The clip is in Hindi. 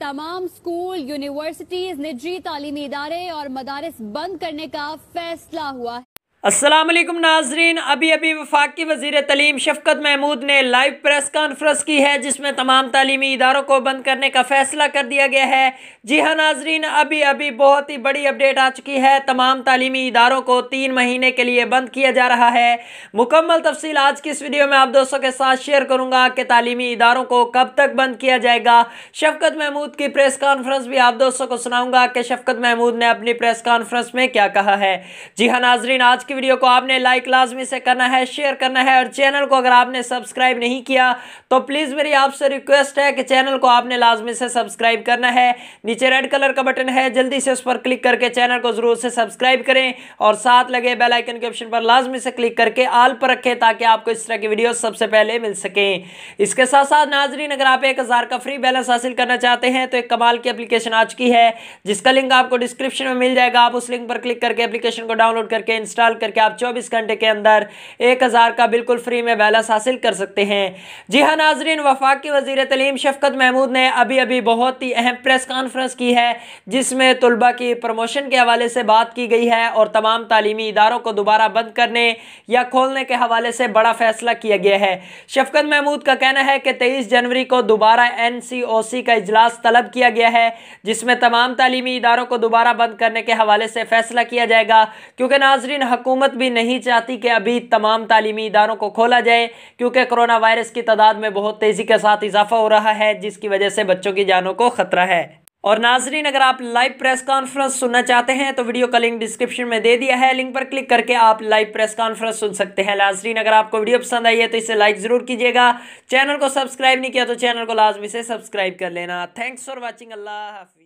तमाम स्कूल यूनिवर्सिटीज निजी तालीमी इदारे और मदारस बंद करने का फैसला हुआ है असलम नाजरीन अभी अभी वफाक वजीर तलीम शफकत महमूद ने लाइव प्रेस कॉन्फ्रेंस की है जिसमें तमाम तलीमी इदारों को बंद करने का फ़ैसला कर दिया गया है जी हाँ नाजरीन अभी अभी बहुत ही बड़ी अपडेट आ चुकी है तमाम तलीमी इदारों को तीन महीने के लिए बंद किया जा रहा है मुकम्मल तफसील आज की इस वीडियो में आप दोस्तों के साथ शेयर करूँगा कि तलीमी इदारों को कब तक बंद किया जाएगा शफकत महमूद की प्रेस कॉन्फ्रेंस भी आप दोस्तों को सुनाऊँगा कि शफकत महमूद ने अपनी प्रेस कॉन्फ्रेंस में क्या कहा है जी हाँ नाजरीन आज की वीडियो को आपने लाइक लाजमी से करना है शेयर करना है और चैनल को अगर आपने सब्सक्राइब नहीं किया तो प्लीज़ मेरी आपसे रिक्वेस्ट है कि चैनल को आपने लाजमी से सब्सक्राइब करना है नीचे रेड कलर का बटन है जल्दी से उस पर क्लिक करके चैनल को ज़रूर से सब्सक्राइब करें और साथ लगे बेलाइकन के ऑप्शन पर लाजमी से क्लिक करके आल पर रखें ताकि आपको इस तरह की वीडियो सबसे पहले मिल सकें इसके साथ साथ नाजरीन अगर आप एक हज़ार का फ्री बैलेंस हासिल करना चाहते हैं तो एक कमाल की अपलीकेशन आज की है जिसका लिंक आपको डिस्क्रिप्शन में मिल जाएगा आप उस लिंक पर क्लिक करके एप्लीकेशन को डाउनलोड करके इंस्टॉल करके आप चौबीस घंटे के अंदर एक हज़ार का बिल्कुल फ्री में बैलेंस हासिल कर सकते हैं जी हाँ नाजरीन वफाक वजीर तलीम शफकत महमूद ने अभी अभी बहुत ही अहम प्रेस कॉन्फ्रेंस की है जिसमें तलबा की प्रमोशन के हवाले से बात की गई है और तमाम तालीमी इदारों को दोबारा बंद करने या खोलने के हवाले से बड़ा फैसला किया गया है शफकत महमूद का कहना है कि तेईस जनवरी को दोबारा एन सी ओ सी का इजलास तलब किया गया है जिसमें तमाम तालीमी इदारों को दोबारा बंद करने के हवाले से फैसला किया जाएगा क्योंकि नाजरीन हकूमत हुकूमत भी नहीं चाहती कि अभी तमाम तालीमी इदारों को खोला जाए क्योंकि कोरोना वायरस की तादाद में बहुत तेज़ी के साथ इजाफा हो रहा है जिसकी वजह से बच्चों की जानों को ख़तरा है और नाजरीन अगर आप लाइव प्रेस कॉन्फ्रेंस सुनना चाहते हैं तो वीडियो का लिंक डिस्क्रिप्शन में दे दिया है लिंक पर क्लिक करके आप लाइव प्रेस कॉन्फ्रेंस सुन सकते हैं नाजरीन अगर आपको वीडियो पसंद आई है तो इसे लाइक ज़रूर कीजिएगा चैनल को सब्सक्राइब नहीं किया तो चैनल को लाजमी से सब्सक्राइब कर लेना थैंक्स फॉर वॉचिंग अल्लाह हाफि